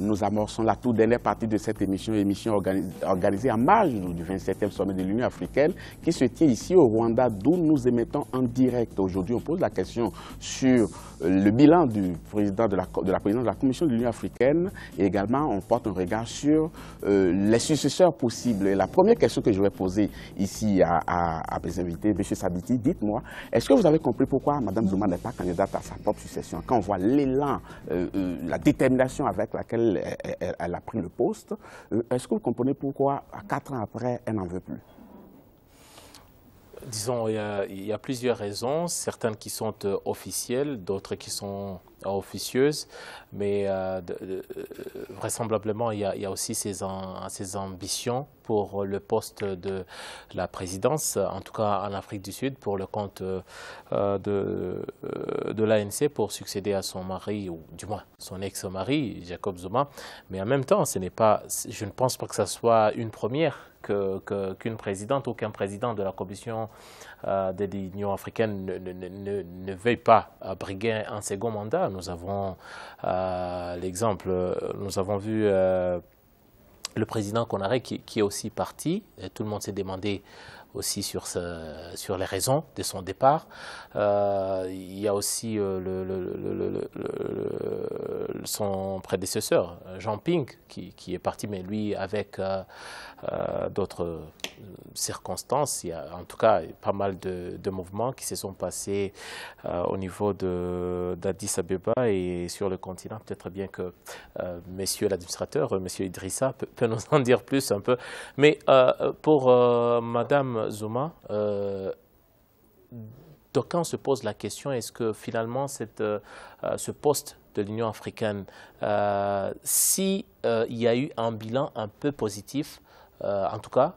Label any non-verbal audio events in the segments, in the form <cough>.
nous amorçons la toute dernière partie de cette émission, émission organisée en marge du 27e sommet de l'Union africaine qui se tient ici au Rwanda, d'où nous émettons en direct. Aujourd'hui, on pose la question sur euh, le bilan du président de la, de présidence de la Commission de l'Union africaine et également on porte un regard sur euh, les successeurs possibles. la première question que je vais poser ici à, mes invités, M. Sabiti, dites-moi, est-ce que vous avez compris pourquoi Mme Zuma n'est pas candidate à sa propre succession quand on voit l'élan, euh, la détermination avec laquelle elle, a pris le poste. Est-ce euh, que vous comprenez pourquoi, quatre ans après, elle n'en veut plus Disons, il y, a, plusieurs raisons, certaines qui sont euh, officielles, d'autres qui sont officieuse, mais euh, euh, vraisemblablement, il y, a, aussi ses ambitions pour le poste de la présidence, en tout cas en Afrique du Sud, pour le compte euh, de, l'ANC pour succéder à son mari, ou du moins son ex-mari, Jacob Zuma. Mais en même temps, ce n'est pas, je ne pense pas que ce soit une première qu'une présidente ou qu'un président de la Commission de l'Union africaine ne, ne veuille pas briguer un second mandat nous avons euh, l'exemple, euh, nous avons vu euh, le président Konaré qui, est aussi parti. tout le monde s'est demandé aussi sur, sur les raisons de son départ. Euh, il y a aussi euh, le, son prédécesseur, Jean Ping, qui, qui, est parti, mais lui avec euh, d'autres circonstances. Il y a en tout cas pas mal de, de mouvements qui se sont passés au niveau d'Addis Abeba et sur le continent. Peut-être bien que M. monsieur l'administrateur, monsieur Idrissa, peut, nous en dire plus un peu. Mais pour madame Zuma, euh, d'aucuns se pose la question est-ce que finalement euh, euh, ce poste de l'Union africaine, s'il y a eu un bilan un peu positif, en tout cas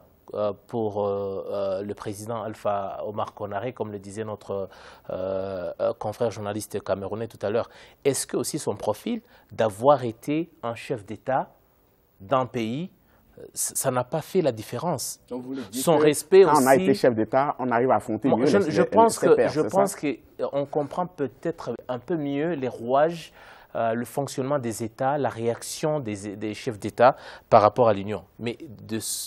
pour le président Alpha Omar Konaré, comme le disait notre confrère journaliste camerounais tout à l'heure, est-ce que aussi son profil d'avoir été un chef d'État d'un pays ça n'a pas fait la différence. Son respect quand on a été chef d'État, on arrive à affronter mieux je, les, je pense que Je pense qu'on euh, comprend peut-être un peu mieux les rouages, euh, le fonctionnement des États, la réaction des, chefs d'État par rapport à l'Union. Mais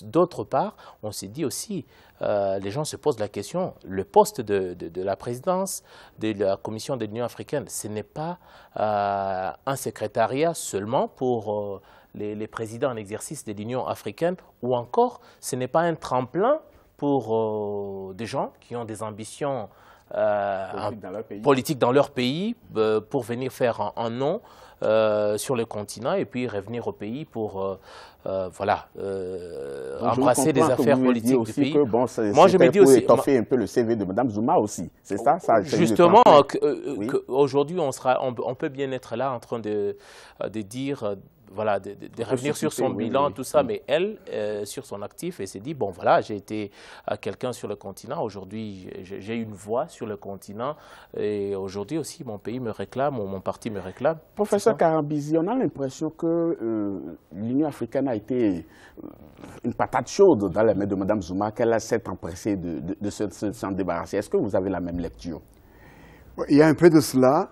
d'autre part, on s'est dit aussi, euh, les gens se posent la question, le poste de, la présidence de la Commission de l'Union africaine, ce n'est pas un secrétariat seulement pour les, présidents en exercice de l'Union africaine, ou encore ce n'est pas un tremplin pour euh, des gens qui ont des ambitions euh, politiques dans leur pays, euh, pour venir faire un, nom sur le continent et puis revenir au pays pour voilà, embrasser des affaires politiques du pays. Moi, je me dis aussi... étoffer un peu le CV de Mme Zuma aussi, c'est ça, Justement, aujourd'hui, on, sera, on, peut bien être là en train de dire voilà, de, revenir sur son bilan, tout ça, mais elle, euh, sur son actif, elle s'est dit, bon voilà, j'ai été euh, quelqu'un sur le continent, aujourd'hui j'ai une voix sur le continent, et aujourd'hui aussi mon pays me réclame, mon parti me réclame. Professeur Karambizi, on a l'impression que euh, l'Union africaine a été une patate chaude dans les mains de Mme Zuma, qu'elle a s'est empressée de, s'en débarrasser. Est-ce que vous avez la même lecture il y a un peu de cela,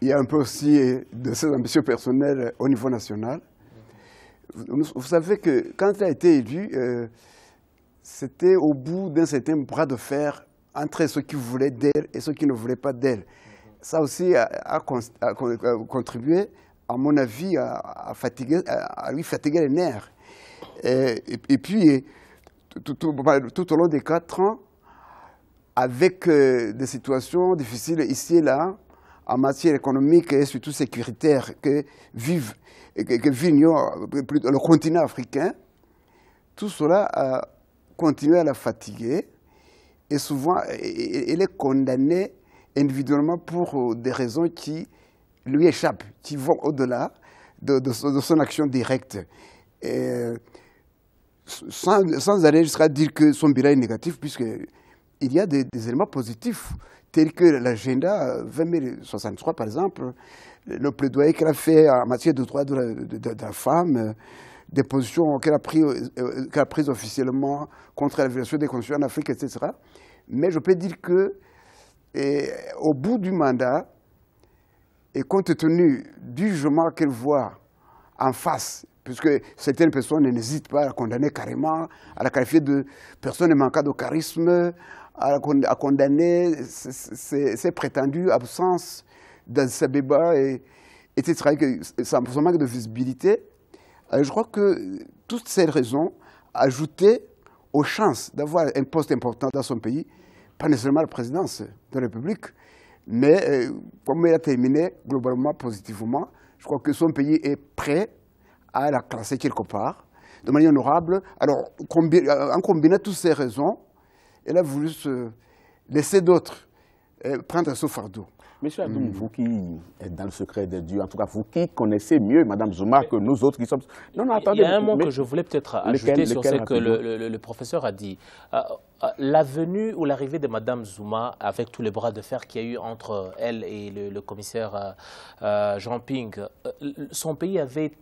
il y a un peu aussi de ses ambitions personnelles au niveau national. Vous, savez que quand il a été élu, euh, c'était au bout d'un certain bras de fer entre ceux qui voulaient d'elle et ceux qui ne voulaient pas d'elle. Ça aussi a, contribué, à mon avis, à, fatiguer, à, lui fatiguer les nerfs. Et, puis, bah, tout, au long des quatre ans, avec euh, des situations difficiles ici et là, en matière économique et surtout sécuritaire que vivent que, que vit le continent africain, tout cela a continué à la fatiguer et souvent elle est condamnée individuellement pour euh, des raisons qui lui échappent, qui vont au-delà de, son action directe. Euh, sans, sans aller jusqu'à dire que son bilan est négatif, puisque il y a des, éléments positifs, tels que l'agenda 2063, euh, par exemple, le plaidoyer qu'elle a fait en matière de droits de, la femme, euh, des positions euh, qu'elle a, prises officiellement contre la violation des conditions en Afrique, etc. Mais je peux dire que, eh, au bout du mandat, et compte tenu du jugement qu'elle voit en face, puisque certaines personnes n'hésitent pas à la condamner carrément, à la qualifier de personne manquant au charisme, à, condamner ses prétendues absences dans ce débat et, et son manque de visibilité. Euh, je crois que toutes ces raisons ajoutées aux chances d'avoir un poste important dans son pays, pas nécessairement la présidence de la République, mais euh, comme il a terminé globalement positivement, je crois que son pays est prêt à la classer quelque part, de manière honorable. Alors, euh, en combinant toutes ces raisons, elle a voulu se laisser d'autres euh, prendre ce fardeau. Monsieur Adoum, mm. vous qui êtes dans le secret de Dieu, en tout cas, vous qui connaissez mieux Mme Zuma que nous autres qui sommes... Non, non, attendez... Il y a un mot que je voulais peut-être ajouter sur ce que le, professeur a dit. Ah, ah, la venue ou l'arrivée de Mme Zuma avec tous les bras de fer qu'il y a eu entre elle et le, commissaire euh, euh, Jean Ping, son pays avait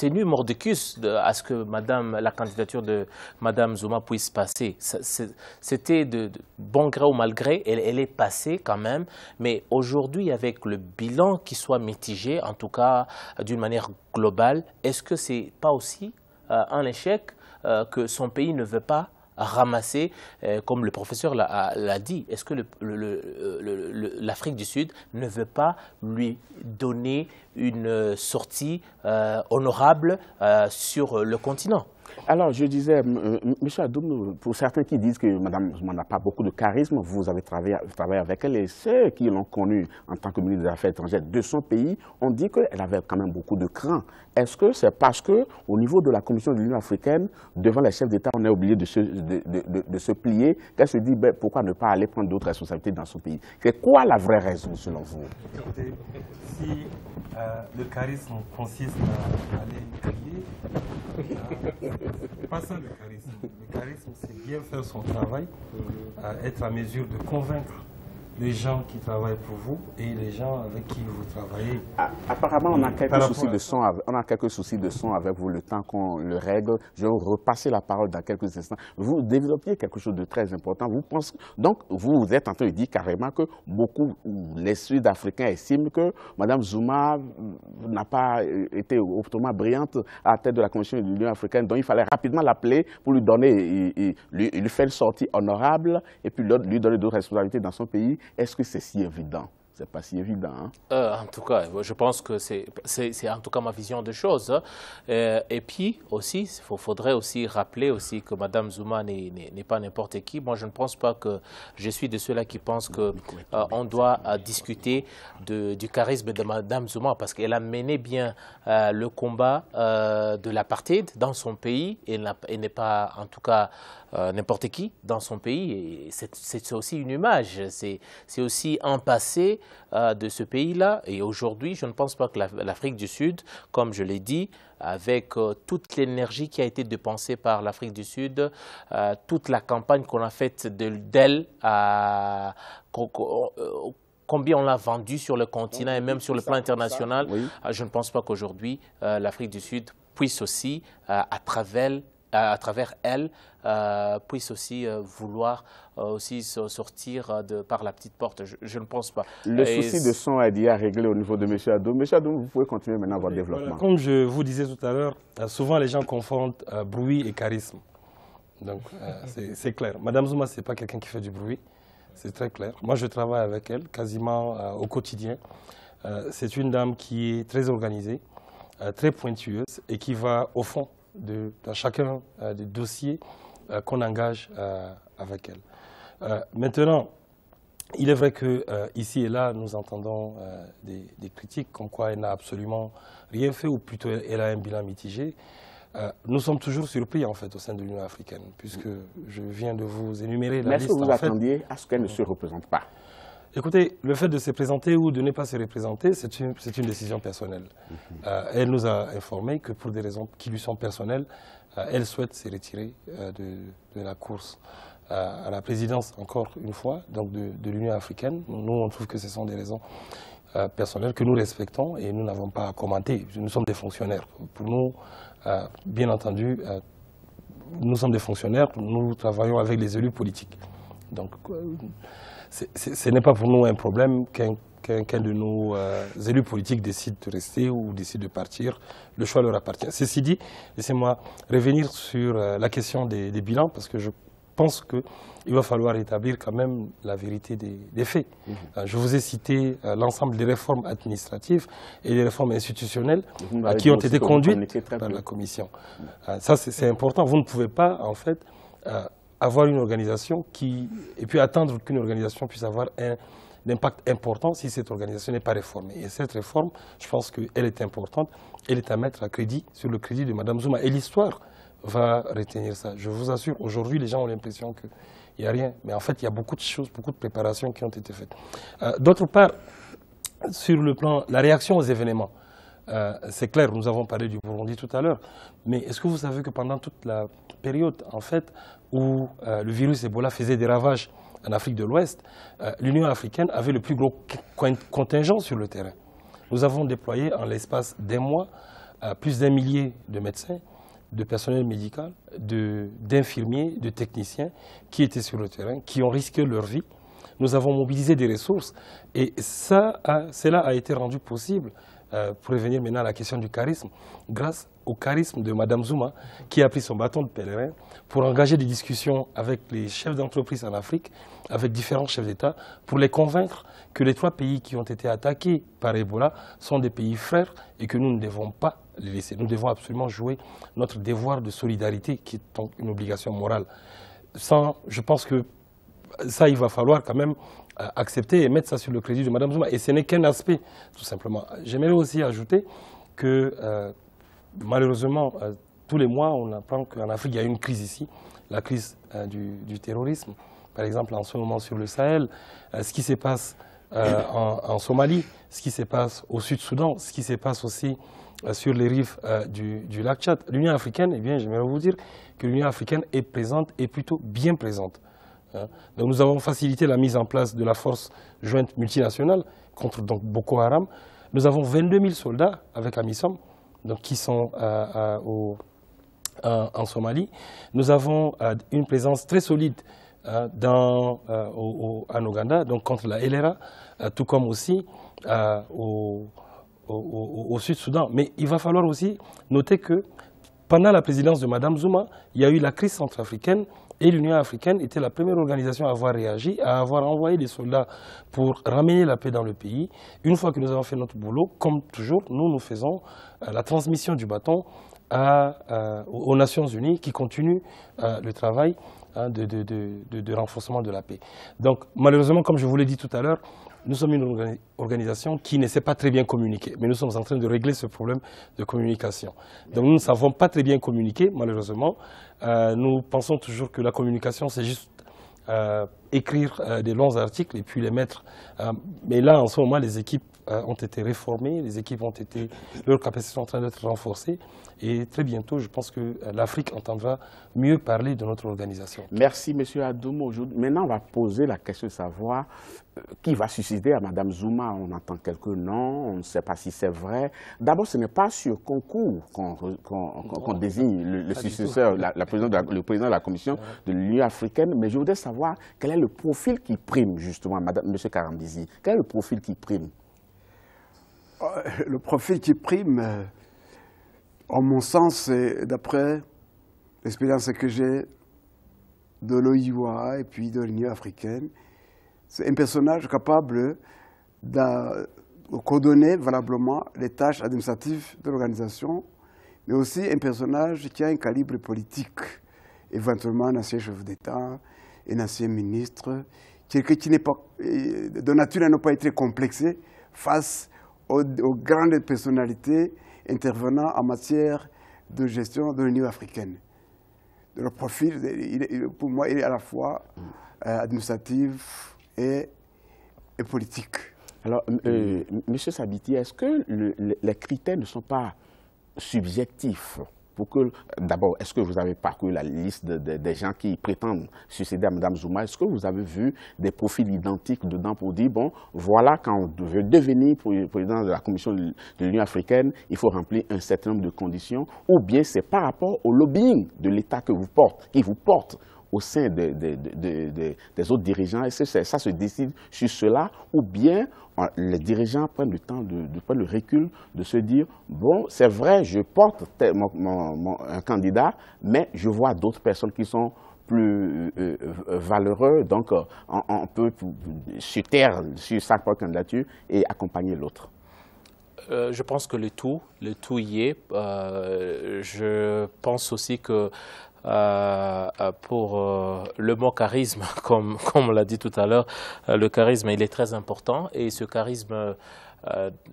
tenu mordicus de, à ce que madame, la candidature de Madame Zuma puisse passer. C'était de, bon gré ou mal gré, elle, est passée quand même, mais aujourd'hui, avec le bilan qui soit mitigé, en tout cas euh, d'une manière globale, est-ce que ce n'est pas aussi euh, un échec euh, que son pays ne veut pas ramasser, euh, comme le professeur l'a dit. Est-ce que l'Afrique du Sud ne veut pas lui donner une euh, sortie euh, honorable sur le continent alors, je disais, M. Euh, Adoum, pour certains qui disent que Mme n'a pas beaucoup de charisme, vous avez travaillé, avec elle et ceux qui l'ont connue en tant que ministre des Affaires étrangères de son pays ont dit qu'elle avait quand même beaucoup de cran. Est-ce que c'est parce qu'au niveau de la Commission de l'Union africaine, devant les chefs d'État, on est obligé de se, plier qu'elle se dit ben, pourquoi ne pas aller prendre d'autres responsabilités dans son pays C'est quoi la vraie raison selon vous si euh, le charisme consiste à aller crier, euh, pas ça le charisme. Le charisme, c'est bien faire son travail, euh, être à mesure de convaincre les gens qui travaillent pour vous et les gens avec qui vous travaillez. Apparemment, on a quelques, soucis de, son, avec, soucis de son avec vous, le temps qu'on le règle. Je vais vous repasser la parole dans quelques instants. Vous développiez quelque chose de très important. Vous pensez, donc, vous êtes en train de dire carrément que beaucoup, les Sud-Africains estiment que Mme Zuma euh, n'a pas euh, été autrement brillante à la tête de la Commission de l'Union africaine, donc il fallait rapidement l'appeler pour lui donner, lui, lui faire une sortie honorable et puis lui donner d'autres responsabilités dans son pays est-ce que c'est si évident c'est pas si évident. Hein? Euh, en tout cas, je pense que c'est en tout cas ma vision des choses. Hein. Euh, et puis aussi, il faudrait aussi rappeler aussi que Mme Zuma n'est pas n'importe qui. Moi, je ne pense pas que je suis de ceux-là qui pensent qu'on euh, doit discuter du charisme de Mme Zuma parce qu'elle a mené bien le combat de l'apartheid dans son pays et n'est pas en tout cas euh, n'importe qui dans son pays. C'est aussi une image, c'est aussi un passé euh, de ce pays-là. Et aujourd'hui, je ne pense pas que l'Afrique du Sud, comme je l'ai dit, avec euh, toute l'énergie qui a été dépensée par l'Afrique du Sud, toute la campagne qu'on a faite d'elle combien on l'a vendu sur le continent et même sur le plan international, je ne pense pas qu'aujourd'hui, l'Afrique du Sud puisse aussi, à travers à, travers elle, euh, puisse aussi euh, vouloir euh, aussi sortir euh, par la petite porte. Je, ne pense pas. Le souci de son a été réglé au niveau de M. Adou. M. Adou, vous pouvez continuer maintenant votre développement. comme je vous disais tout à l'heure, souvent les gens confondent bruit et charisme. Donc, <laughs> c'est clair. Madame Zouma, ce n'est pas quelqu'un qui fait du bruit. C'est très clair. Moi, je travaille avec elle quasiment au quotidien. c'est une dame qui est très organisée, très pointueuse et qui va au fond de, dans chacun euh, des dossiers euh, qu'on engage euh, avec elle. maintenant, il est vrai que ici et là, nous entendons des, critiques comme quoi elle n'a absolument rien fait, ou plutôt elle a un bilan mitigé. nous sommes toujours surpris en fait au sein de l'Union africaine, puisque je viens de vous énumérer la liste. Mais est-ce que vous attendiez à ce qu'elle ne se représente pas Écoutez, le fait de se présenter ou de ne pas se représenter, c'est une, décision personnelle. Mhm. Euh, elle nous a informé que pour des raisons qui lui sont personnelles, euh, elle souhaite se retirer euh, de, la course à la présidence, encore une fois, donc de, de l'Union africaine. Nous, on trouve que ce sont des raisons personnelles que nous respectons et nous n'avons pas à commenter. Nous sommes des fonctionnaires. Pour nous, bien entendu, nous sommes des fonctionnaires, nous travaillons avec les élus politiques. Donc, ce n'est pas pour nous un problème qu'un de nos euh, élus politiques décide de rester ou décide de partir. Le choix leur appartient. Ceci dit, laissez-moi revenir sur euh, la question des, bilans, parce que je pense qu'il va falloir établir quand même la vérité des, faits. Mmh. Euh, je vous ai cité l'ensemble des réformes administratives et des réformes institutionnelles qui ont été conduites par la Commission. ça, c'est important. Vous ne pouvez pas, en fait avoir une organisation qui... et puis attendre qu'une organisation puisse avoir un, impact important si cette organisation n'est pas réformée. Et cette réforme, je pense qu'elle est importante, elle est à mettre à crédit sur le crédit de Mme Zuma. Et l'histoire va retenir ça. Je vous assure, aujourd'hui, les gens ont l'impression qu'il n'y a rien. Mais en fait, il y a beaucoup de choses, beaucoup de préparations qui ont été faites. Euh, d'autre part, sur le plan, la réaction aux événements, euh, c'est clair, nous avons parlé du Burundi tout à l'heure, mais est-ce que vous savez que pendant toute la période, en fait, où euh, le virus Ebola faisait des ravages en Afrique de l'Ouest, euh, l'Union africaine avait le plus gros contingent sur le terrain. Nous avons déployé en l'espace d'un mois euh, plus d'un millier de médecins, de personnel médical, d'infirmiers, de, techniciens qui étaient sur le terrain, qui ont risqué leur vie. Nous avons mobilisé des ressources et ça cela a été rendu possible, pour revenir maintenant à la question du charisme, grâce au charisme de Mme Zuma, qui a pris son bâton de pèlerin pour engager des discussions avec les chefs d'entreprise en Afrique, avec différents chefs d'État, pour les convaincre que les trois pays qui ont été attaqués par Ebola sont des pays frères et que nous ne devons pas les laisser. Nous devons absolument jouer notre devoir de solidarité, qui est donc une obligation morale. je pense que ça, il va falloir quand même euh, accepter et mettre ça sur le crédit de Mme Zuma. Et ce n'est qu'un aspect, tout simplement. J'aimerais aussi ajouter que euh, malheureusement, euh, tous les mois, on apprend qu'en Afrique, il y a une crise ici, la crise euh, du, terrorisme. Par exemple, en ce moment sur le Sahel, euh, ce qui se passe en, Somalie, ce qui se passe au Sud-Soudan, ce qui se passe aussi sur les rives du, lac Tchad. L'Union africaine, eh bien, j'aimerais vous dire que l'Union africaine est présente et plutôt bien présente. Hein. nous avons facilité la mise en place de la force jointe multinationale contre donc, Boko Haram. Nous avons 22 000 soldats avec Amisom, donc qui sont euh, euh, euh, en Somalie. Nous avons une présence très solide en Ouganda, donc contre la LRA, tout comme aussi au, au Sud-Soudan. Mais il va falloir aussi noter que pendant la présidence de Mme Zuma, il y a eu la crise centrafricaine et l'Union africaine était la première organisation à avoir réagi, à avoir envoyé des soldats pour ramener la paix dans le pays. Une fois que nous avons fait notre boulot, comme toujours, nous, nous faisons euh, la transmission du bâton euh, aux Nations Unies qui continuent euh, le travail Hein, de, renforcement de la paix. Donc malheureusement, comme je vous l'ai dit tout à l'heure, nous sommes une organisation qui ne sait pas très bien communiquer, mais nous sommes en train de régler ce problème de communication. Donc nous ne savons pas très bien communiquer, malheureusement. Euh, nous pensons toujours que la communication, c'est juste euh, écrire euh, des longs articles et puis les mettre. mais là, en ce moment, les équipes euh, ont été réformés, les équipes ont été, leurs capacités sont en train d'être renforcées. Et très bientôt, je pense que euh, l'Afrique entendra mieux parler de notre organisation. Merci, M. Adoumo. Maintenant, on va poser la question de savoir euh, qui va suicider à Mme Zuma. On entend quelques noms, on ne sait pas si c'est vrai. D'abord, ce n'est pas sur concours qu'on désigne le, successeur, président le président de la Commission de l'Union africaine, mais je voudrais savoir quel est le profil qui prime, justement, M. Karambizi. Quel est le profil qui prime le profil qui prime, euh, en mon sens, et d'après l'expérience que j'ai de l'OIUA et puis de l'Union africaine, c'est un personnage capable de coordonner valablement les tâches administratives de l'organisation, mais aussi un personnage qui a un calibre politique, éventuellement un ancien chef d'État, un ancien ministre, quelqu'un qui n'est pas, de nature à ne pas être complexé face aux, grandes personnalités intervenant en matière de gestion de l'Union africaine. Le profil, pour moi, il est à la fois euh, administratif et, politique. Alors, M. Euh, Sabiti, est-ce que les critères ne sont pas subjectifs pour que, d'abord, est-ce que vous avez parcouru la liste des gens qui prétendent succéder à Mme Zuma Est-ce que vous avez vu des profils identiques dedans pour dire, bon, voilà, quand on veut devenir président de la Commission de l'Union africaine, il faut remplir un certain nombre de conditions, ou bien c'est par rapport au lobbying de l'État que vous porte qui vous porte au sein des autres dirigeants et ce ça se décide sur cela ou bien les dirigeants prennent le temps de, prendre le recul, de se dire bon, c'est vrai, je porte mon, mon, un candidat, mais je vois d'autres personnes qui sont plus euh, euh, valeureuses, valeureux, donc euh, on, peut se taire sur sa propre candidature et accompagner l'autre. je pense que le tout, le tout y est. je pense aussi que euh, pour euh, le mot charisme, <laughs> comme, comme on l'a dit tout à l'heure, euh, le charisme, il est très important et ce charisme,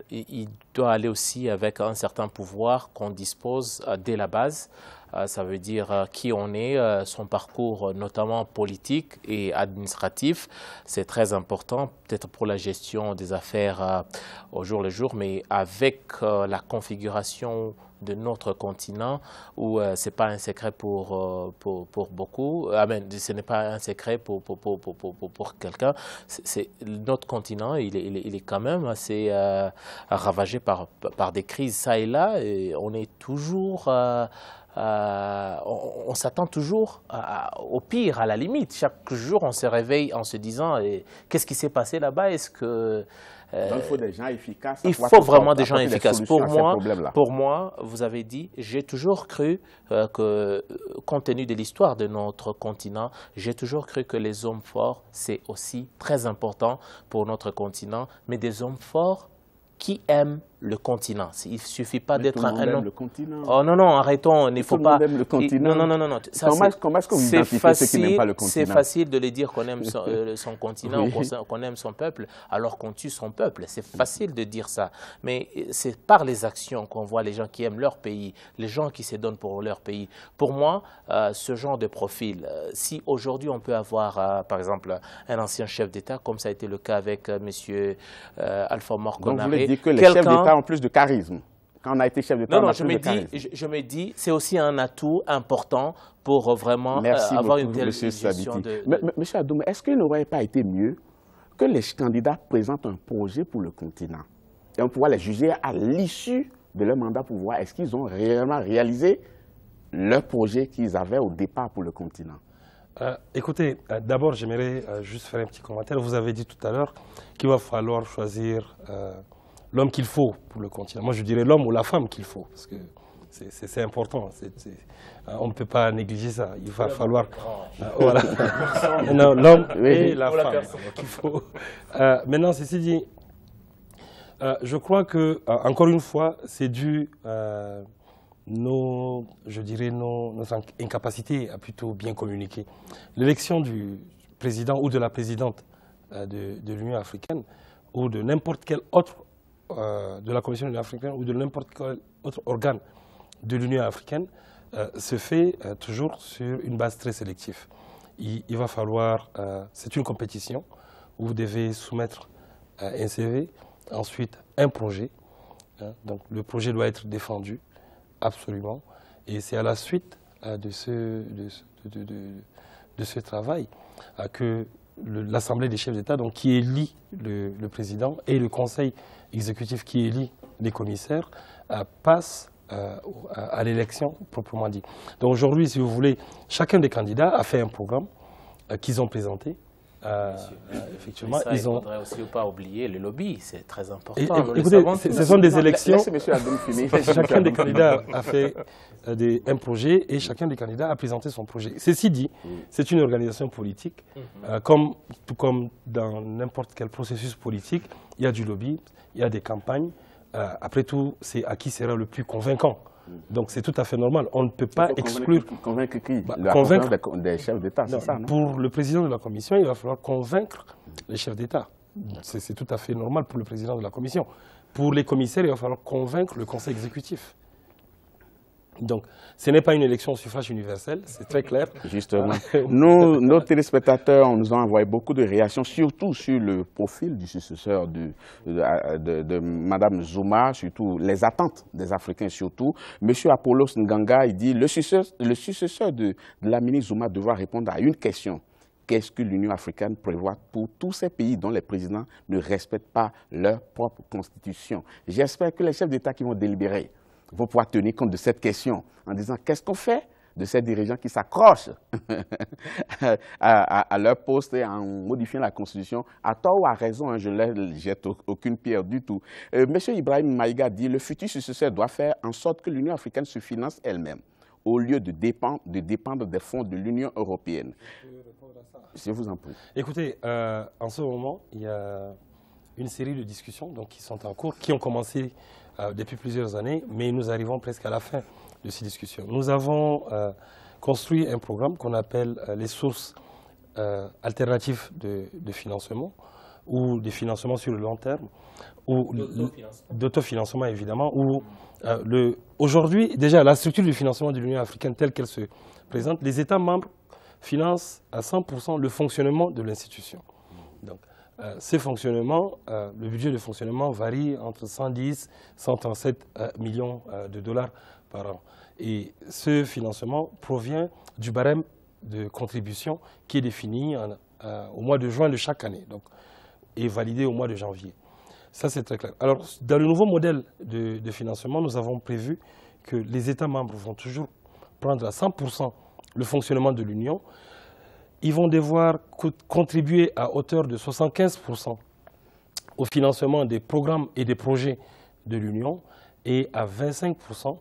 il doit aller aussi avec un certain pouvoir qu'on dispose dès la base euh, ça veut dire euh, qui on est, euh, son parcours notamment politique et administratif. C'est très important, peut-être pour la gestion des affaires au jour le jour, mais avec la configuration de notre continent où ce n'est pas un secret pour, pour, beaucoup, ah, ce n'est pas un secret pour, pour, pour, pour, quelqu'un. Notre continent, il est, il est, quand même assez ravagé par, par des crises, ça et là, et on est toujours euh, on, s'attend toujours au pire, à la limite. Chaque jour, on se réveille en se disant qu'est-ce qui s'est passé là-bas Est-ce que euh, il faut des gens efficaces. vraiment des gens efficaces. Pour moi, vous avez dit, j'ai toujours cru euh, que, compte tenu de l'histoire de notre continent, j'ai toujours cru que les hommes forts, c'est aussi très important pour notre continent, mais des hommes forts qui aiment le continent. Il suffit pas d'être un aime le continent. Oh non non, arrêtons, il ne faut pas. Aime le continent. Non non non non. Ça, comment est-ce facile, ceux pas le continent C'est facile de les dire qu'on aime son, <laughs> euh, continent, qu'on aime son peuple, alors qu'on tue son peuple. C'est facile de dire ça, mais euh, c'est par les actions qu'on voit les gens qui aiment leur pays, les gens qui se donnent pour leur pays. Pour moi, euh, ce genre de profil, si aujourd'hui on peut avoir, par exemple, un ancien chef d'État, comme ça a été le cas avec Monsieur Alpha quelqu'un en plus de charisme. Quand on a été chef de Non, je me, dis, je, me, dis, c'est aussi un atout important pour euh, vraiment euh, avoir une telle monsieur de, Monsieur Adoum, est-ce qu'il n'aurait pas été mieux que les candidats présentent un projet pour le continent et on pourra les juger à l'issue de leur mandat pour voir est-ce qu'ils ont réellement réalisé leur projet qu'ils avaient au départ pour le continent. Euh, écoutez, d'abord, j'aimerais juste faire un petit commentaire. Vous avez dit tout à l'heure qu'il va falloir choisir l'homme qu'il faut pour le continent. Moi, je dirais l'homme ou la femme qu'il faut, parce que c'est important. Euh, on ne peut pas négliger ça. Il va falloir... Ah, euh, voilà. <laughs> l'homme et la femme qu'il faut. Euh, maintenant, ceci dit, je crois que, encore une fois, c'est dû à nos, je dirais, nos, incapacités à plutôt bien communiquer. L'élection du président ou de la présidente de, l'Union africaine ou de n'importe quel autre euh, de la Commission de l'Union africaine ou de n'importe quel autre organe de l'Union africaine euh, se fait euh, toujours sur une base très sélective. Il, va falloir, c'est une compétition où vous devez soumettre un CV, ensuite un projet. Hein. donc le projet doit être défendu, absolument. Et c'est à la suite de ce, de, ce travail que l'Assemblée des chefs d'État, qui élit le président et le Conseil exécutif qui élit les commissaires euh, passe euh, à l'élection proprement dit. Donc aujourd'hui, si vous voulez, chacun des candidats a fait un programme euh, qu'ils ont présenté, euh, euh, effectivement, ils ont. faudrait aussi pas oublier les lobbies, c'est très important. ce sont des élections. chacun des candidats a fait euh, un projet et chacun des candidats a présenté son projet. Ceci dit, mm. c'est une organisation politique, mm. comme, tout comme dans n'importe quel processus politique, il y a du lobby, il y a des campagnes. après tout, c'est à qui sera le plus convaincant. Mhm. Donc c'est tout à fait normal. On ne peut pas exclure... Convaincre, qui bah, Convaincre des chefs d'État, c'est ça Pour le président de la Commission, il va falloir convaincre les chefs d'État. Mhm. C'est tout à fait normal pour le président de la Commission. Pour les commissaires, il va falloir convaincre le Conseil exécutif. Donc, ce n'est pas une élection au suffrage universel, c'est très clair. Justement. Euh, <laughs> nos téléspectateurs nous ont envoyé beaucoup de réactions, surtout sur le profil du successeur de, Mme Zuma, surtout les attentes des Africains, surtout. Monsieur Apollos Nganga, il dit le successeur, le successeur de, de la ministre Zuma devra répondre à une question qu'est-ce que l'Union africaine prévoit pour tous ces pays dont les présidents ne respectent pas leur propre constitution. J'espère que les chefs d'État qui vont délibérer vous pouvoir tenir compte de cette question en disant qu'est-ce qu'on fait de ces dirigeants qui s'accrochent <laughs> à, leur poste et en modifiant la Constitution, à tort ou à raison, hein, je ne jette aucune pierre du tout. Monsieur Ibrahim Maïga dit le futur successeur doit faire en sorte que l'Union africaine se finance elle-même au lieu de dépendre, des fonds de l'Union européenne. Je vous en prie. Écoutez, euh, en ce moment, il y a une série de discussions qui sont en cours, qui ont commencé euh, depuis plusieurs années, mais nous arrivons presque à la fin de ces discussions. Nous avons euh, construit un programme qu'on appelle euh, les sources alternatives de, financement ou des financements sur le long terme, ou d'autofinancement évidemment, où aujourd'hui déjà la structure du financement de l'Union africaine telle qu'elle se présente, les États membres financent à 100% le fonctionnement de l'institution. Donc, euh, ces fonctionnements, euh, le budget de fonctionnement varie entre 110 et 137 millions euh, de dollars par an. Et ce financement provient du barème de contribution qui est défini au mois de juin de chaque année donc, et validé au mois de janvier. Ça, c'est très clair. Alors, dans le nouveau modèle de financement, nous avons prévu que les États membres vont toujours prendre à 100% le fonctionnement de l'Union, ils vont devoir contribuer à hauteur de 75% au financement des programmes et des projets de l'Union et à 25%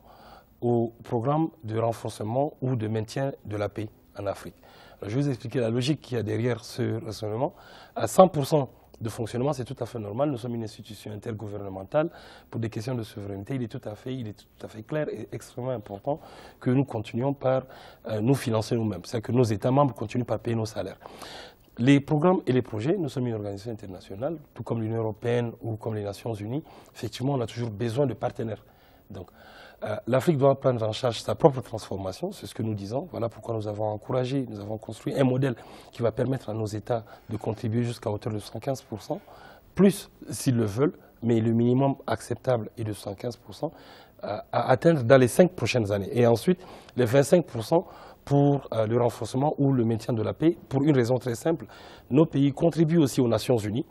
au programme de renforcement ou de maintien de la paix en Afrique. je vais vous expliquer la logique qui y a derrière ce raisonnement. À 100% de fonctionnement, c'est tout à fait normal. Nous sommes une institution intergouvernementale. Pour des questions de souveraineté, il est tout à fait, il est tout à fait clair et extrêmement important que nous continuions par euh, nous financer nous-mêmes. C'est-à-dire que nos États membres continuent par payer nos salaires. Les programmes et les projets, nous sommes une organisation internationale, tout comme l'Union européenne ou comme les Nations unies. Effectivement, on a toujours besoin de partenaires. Donc, euh, L'Afrique doit prendre en charge sa propre transformation, c'est ce que nous disons. Voilà pourquoi nous avons encouragé, nous avons construit un modèle qui va permettre à nos États de contribuer jusqu'à hauteur de 115%, plus s'ils le veulent, mais le minimum acceptable est de 115% euh, à atteindre dans les cinq prochaines années. Et ensuite, les 25% pour euh, le renforcement ou le maintien de la paix, pour une raison très simple. Nos pays contribuent aussi aux Nations Unies.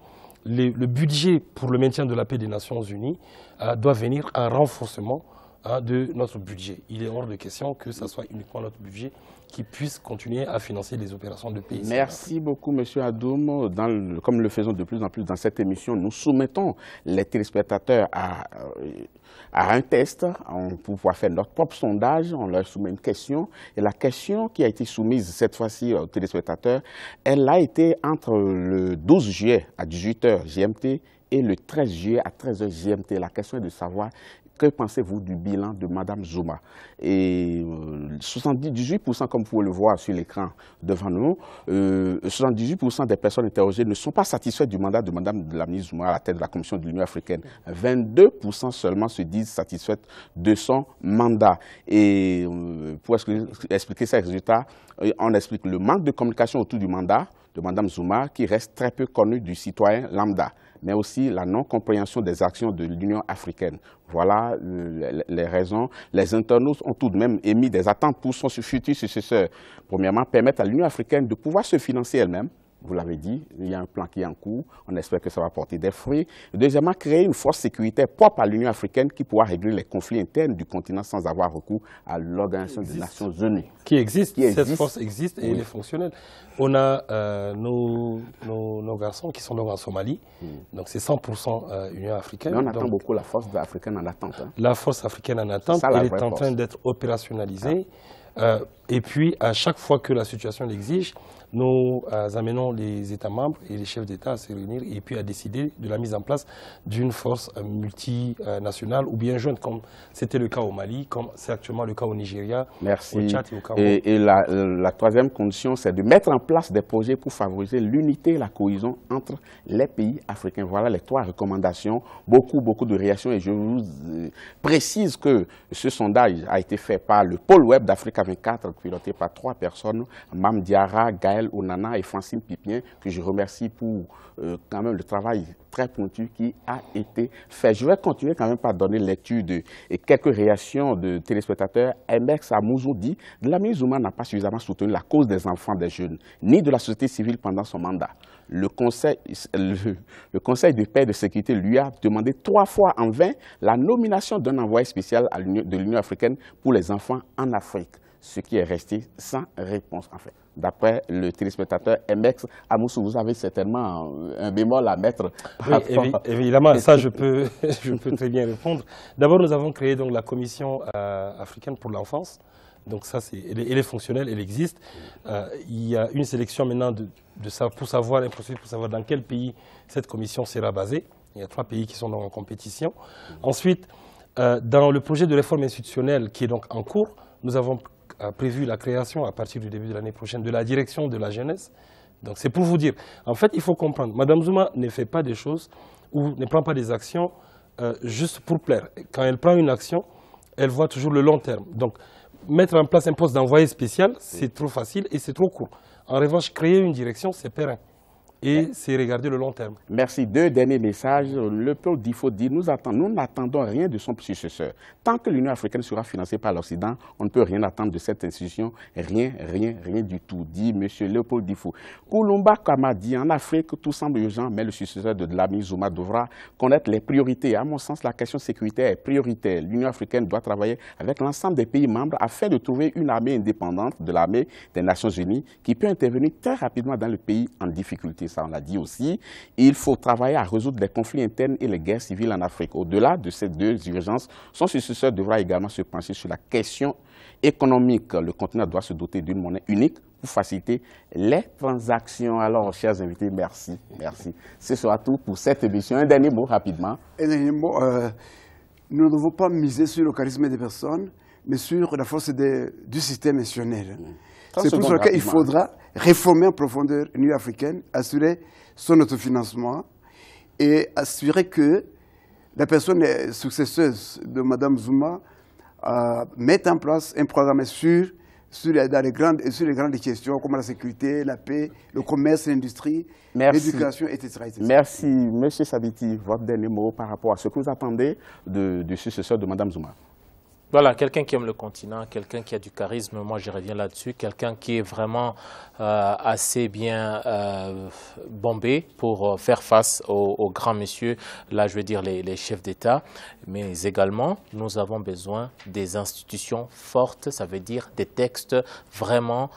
le budget pour le maintien de la paix des Nations Unies doit venir en renforcement de notre budget. Il est hors de question que ce soit uniquement notre budget qui puisse continuer à financer les opérations de pays. Merci beaucoup, M. Adoum. Dans comme le faisons de plus en plus dans cette émission, nous soumettons les téléspectateurs à, euh, à un test pour pouvoir faire notre propre sondage. On leur soumet une question. Et la question qui a été soumise cette fois-ci aux téléspectateurs, elle a été entre le 12 juillet à 18h GMT et le 13 juillet à 13h GMT. La question est de savoir que pensez-vous du bilan de Mme Zuma Et 78%, euh, comme vous pouvez le voir sur l'écran devant nous, 78% euh, des personnes interrogées ne sont pas satisfaites du mandat de Mme de la ministre à la tête de la Commission de l'Union africaine. 22% seulement se disent satisfaites de son mandat. Et euh, pour expliquer ces résultats, on explique le manque de communication autour du mandat de Mme Zuma qui reste très peu connu du citoyen lambda mais aussi la non-compréhension des actions de l'Union africaine. Voilà euh, les raisons. Les internautes ont tout de même émis des attentes pour son futur successeur. Premièrement, permettre à l'Union africaine de pouvoir se financer elle-même, vous l'avez dit, il y a un plan qui est en cours, on espère que ça va porter des fruits. Deuxièmement, créer une force sécuritaire propre à l'Union africaine qui pourra régler les conflits internes du continent sans avoir recours à l'Organisation des Nations Unies. Qui existe, cette force existe et elle est fonctionnelle. On a euh, nos, garçons qui sont en Somalie, hmm. donc c'est 100% euh, Union africaine. on attend beaucoup la force africaine en attente. Hein. La force africaine en attente, elle est en train d'être opérationnalisée. Euh, et puis, à chaque fois que la situation l'exige, nous euh, amenons les États membres et les chefs d'État à se réunir et puis à décider de la mise en place d'une force euh, multinationale ou bien jeune, comme c'était le cas au Mali, comme c'est actuellement le cas au Nigeria, Merci. et euh, la, troisième condition, c'est de mettre en place des projets pour favoriser l'unité et la cohésion entre les pays africains. Voilà les trois recommandations, beaucoup, beaucoup de réactions et je vous précise que ce sondage a été fait par le pôle web d'Afrique 24, piloté par trois personnes, Mam Diara, Gaël Onana et Francine Pipien, que je remercie pour euh, quand même le travail très pointu qui a été fait. Je vais continuer quand même par donner l'étude et quelques réactions de téléspectateurs. MX Amouzou dit que la Zouma n'a pas suffisamment soutenu la cause des enfants, des jeunes, ni de la société civile pendant son mandat. Le conseil, le, conseil de paix de sécurité lui a demandé trois fois en vain la nomination d'un envoyé spécial de l'Union africaine pour les enfants en Afrique ce qui est resté sans réponse, en fait. D'après le téléspectateur MX, Amoussou, vous avez certainement un bémol à mettre. évidemment, <laughs> ça je peux, <laughs> je peux très bien répondre. D'abord, nous avons créé donc, la Commission euh, africaine pour l'enfance. Donc ça, c'est, elle, est fonctionnelle, elle existe. Euh, il y a une sélection maintenant de, pour savoir, pour savoir dans quel pays cette commission sera basée. Il y a trois pays qui sont en compétition. Ensuite, euh, dans le projet de réforme institutionnelle qui est donc en cours, nous avons a prévu la création à partir du début de l'année prochaine de la direction de la jeunesse. Donc c'est pour vous dire. En fait, il faut comprendre. Madame Zuma ne fait pas des choses ou ne prend pas des actions euh, juste pour plaire. Quand elle prend une action, elle voit toujours le long terme. Donc mettre en place un poste d'envoyé spécial, c'est trop facile et c'est trop court. En revanche, créer une direction, c'est pérenne et c'est regarder le long terme. Merci. Deux derniers messages. Le peuple nous nous, nous n'attendons rien de son successeur. Tant que l'Union africaine sera financée par l'Occident, on ne peut rien attendre de cette institution. Rien, rien, rien du tout, dit M. Léopold Difo. Koulumba Kama dit, en Afrique, tout semble urgent, mais le successeur de Dlamini Zuma devra connaître les priorités. À mon sens, la question sécuritaire est prioritaire. L'Union africaine doit travailler avec l'ensemble des pays membres afin de trouver une armée indépendante de l'armée des Nations Unies qui peut intervenir très rapidement dans le pays en difficulté ça on l'a dit aussi, il faut travailler à résoudre les conflits internes et les guerres civiles en Afrique. Au-delà de ces deux urgences, son successeur devra également se pencher sur la question économique. Le continent doit se doter d'une monnaie unique pour faciliter les transactions. Alors, chers invités, merci. Merci. Ce sera tout pour cette émission. Un dernier mot rapidement. Un dernier mot. Euh, nous ne devons pas miser sur le charisme des personnes, mais sur la force du système institutionnel. Mm. C'est pour cela qu'il faudra réformer en profondeur l'Union africaine, assurer son autofinancement et assurer que la personne successeuse de Mme Zuma euh, mette en place un programme sûr sur les, grandes, sur les grandes questions comme la sécurité, la paix, le commerce, l'industrie, l'éducation, etc., Merci. Monsieur Sabiti, votre dernier mot par rapport à ce que vous attendez du successeur de Mme Zuma. Voilà, quelqu'un qui aime le continent, quelqu'un qui a du charisme, moi je reviens là-dessus, quelqu'un qui est vraiment euh, assez bien euh, bombé pour euh, faire face aux, grands messieurs, là je veux dire les, chefs d'État, mais également nous avons besoin des institutions fortes, ça veut dire des textes vraiment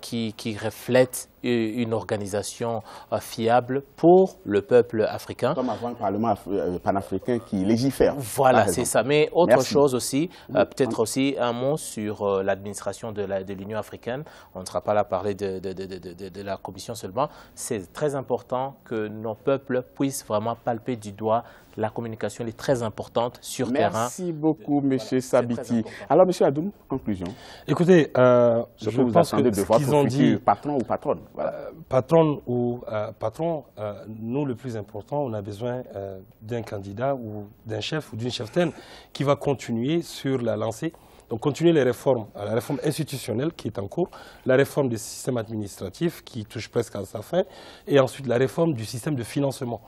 qui reflètent une organisation euh, fiable pour le peuple africain. Comme avant le Parlement euh, panafricain qui légifère. Voilà, c'est ça. Mais autre chose aussi, euh, peut-être aussi un mot sur l'administration de l'Union africaine. On ne sera pas là à parler de, la Commission seulement. C'est très important que nos peuples puissent vraiment palper du doigt la communication elle est très importante sur terrain. Merci beaucoup, M. Sabiti. Alors, M. Adoum, conclusion. Écoutez, je, pense que de ce qu'ils ont dit... Patron ou patronne. Euh, patron ou euh, patron, euh, nous, le plus important, on a besoin d'un candidat ou d'un chef ou d'une cheftaine qui va continuer sur la lancée. Donc continuer les réformes, la réforme institutionnelle qui est en cours, la réforme du système administratif qui touche presque à sa fin, et ensuite la réforme du système de financement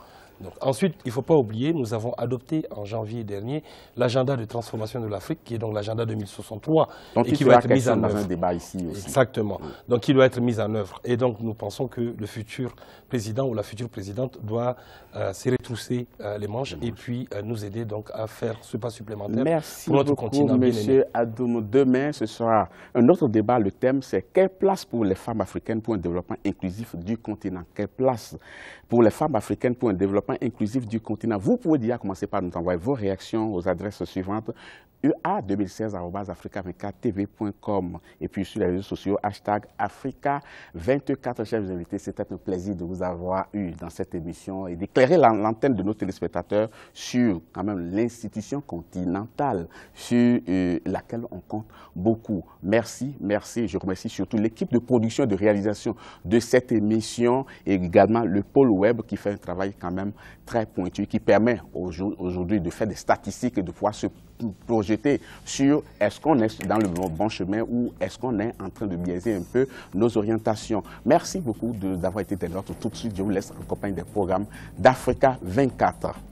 ensuite, il ne faut pas oublier, nous avons adopté en janvier dernier l'agenda de transformation de l'Afrique, qui est donc l'agenda 2063, donc, et qui va être mis en œuvre. un débat ici aussi. Exactement. Mm. Donc, il doit être mis en œuvre. Et donc, nous pensons que le futur président ou la future présidente doit euh, se retrousser euh, les manches et puis euh, nous aider donc à faire ce pas supplémentaire Merci pour notre continent. Merci Monsieur Adoum. Demain, ce sera un autre débat. Le thème, c'est quelle place pour les femmes africaines pour un développement inclusif du continent Quelle place pour les femmes africaines pour un développement inclusif du continent. Vous pouvez déjà commencer par nous envoyer vos réactions aux adresses suivantes e ua2016.africa24tv.com et puis sur les réseaux sociaux, hashtag Africa24. Chers invités, c'était un plaisir de vous avoir eu dans cette émission et d'éclairer l'antenne de nos téléspectateurs sur quand même l'institution continentale sur euh, laquelle on compte beaucoup. Merci, merci. Je remercie surtout l'équipe de production et de réalisation de cette émission et également le pôle web qui fait un travail quand même très pointu qui permet aujourd'hui de faire des statistiques et de pouvoir se projeter sur est-ce qu'on est dans le bon chemin ou est-ce qu'on est en train de biaiser un peu nos orientations. Merci beaucoup d'avoir été des Tout de suite, je vous laisse en compagnie des programmes d'Africa 24.